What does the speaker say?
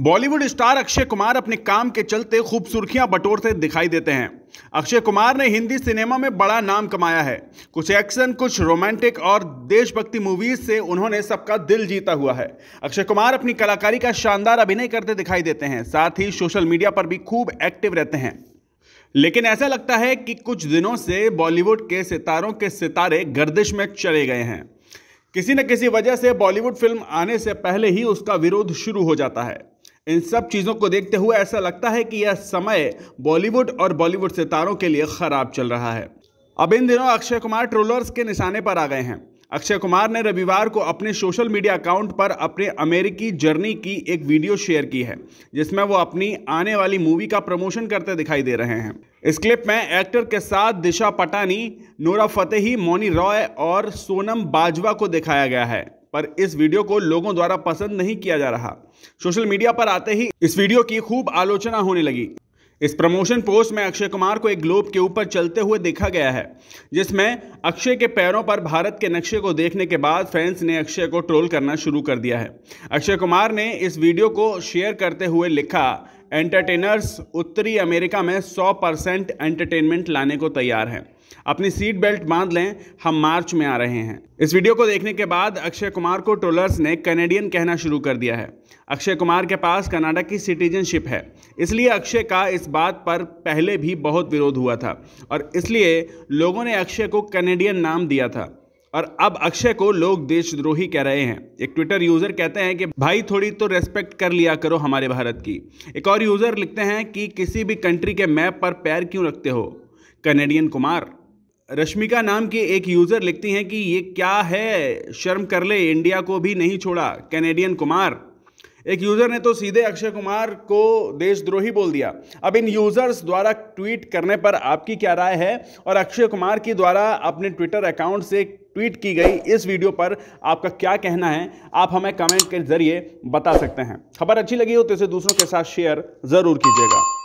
Bollywood star Akshay Kumar अपने काम के चलते खूब सुर्खियां बटोरते दिखाई देते हैं अक्षय कुमार ने हिंदी सिनेमा में बड़ा नाम कमाया है कुछ एक्शन कुछ रोमांटिक और देशभक्ति मूवीज से उन्होंने सबका दिल जीता हुआ है अक्षय कुमार अपनी कलाकारी का शानदार अभिनय करते दिखाई देते हैं साथ ही सोशल मीडिया पर भी खूब एक्टिव रहते हैं लेकिन ऐसा लगता है कि कुछ दिनों से बॉलीवुड के सितारों के सितारे गर्दिश में चले गए हैं किसी न किसी वजह से बॉलीवुड फिल्म आने से पहले ही उसका विरोध शुरू हो जाता है इन सब चीज़ों को देखते हुए ऐसा लगता है कि यह समय बॉलीवुड और बॉलीवुड सितारों के लिए ख़राब चल रहा है अब इन दिनों अक्षय कुमार ट्रोलर्स के निशाने पर आ गए हैं अक्षय कुमार ने रविवार को अपने सोशल मीडिया अकाउंट पर अपने अमेरिकी जर्नी की एक वीडियो शेयर की है जिसमें वो अपनी आने वाली मूवी का प्रमोशन करते दिखाई दे रहे हैं इस क्लिप में एक्टर के साथ दिशा पटानी नोरा फतेही मोनी रॉय और सोनम बाजवा को दिखाया गया है पर इस वीडियो को लोगों द्वारा पसंद नहीं किया जा रहा सोशल मीडिया पर आते ही इस वीडियो की खूब आलोचना होने लगी इस प्रमोशन पोस्ट में अक्षय कुमार को एक ग्लोब के ऊपर चलते हुए देखा गया है जिसमें अक्षय के पैरों पर भारत के नक्शे को देखने के बाद फैंस ने अक्षय को ट्रोल करना शुरू कर दिया है अक्षय कुमार ने इस वीडियो को शेयर करते हुए लिखा एंटरटेनर्स उत्तरी अमेरिका में 100 परसेंट एंटरटेनमेंट लाने को तैयार हैं अपनी सीट बेल्ट बांध लें हम मार्च में आ रहे हैं इस वीडियो को देखने के बाद अक्षय कुमार को ट्रोलर्स ने कैनेडियन कहना शुरू कर दिया है अक्षय कुमार के पास कनाडा की सिटीजनशिप है इसलिए अक्षय का इस बात पर पहले भी बहुत विरोध हुआ था और इसलिए लोगों ने अक्षय को कैनेडियन नाम दिया था और अब अक्षय को लोग देशद्रोही कह रहे हैं एक ट्विटर यूजर कहते हैं कि भाई थोड़ी तो रेस्पेक्ट कर लिया करो हमारे भारत की एक और यूजर लिखते हैं कि किसी भी कंट्री के मैप पर पैर क्यों रखते हो कनेडियन कुमार रश्मिका नाम की एक यूजर लिखती हैं कि ये क्या है शर्म कर ले इंडिया को भी नहीं छोड़ा कैनेडियन कुमार एक यूजर ने तो सीधे अक्षय कुमार को देशद्रोही बोल दिया अब इन यूजर्स द्वारा ट्वीट करने पर आपकी क्या राय है और अक्षय कुमार की द्वारा अपने ट्विटर अकाउंट से ट्वीट की गई इस वीडियो पर आपका क्या कहना है आप हमें कमेंट के जरिए बता सकते हैं खबर अच्छी लगी हो तो इसे दूसरों के साथ शेयर ज़रूर कीजिएगा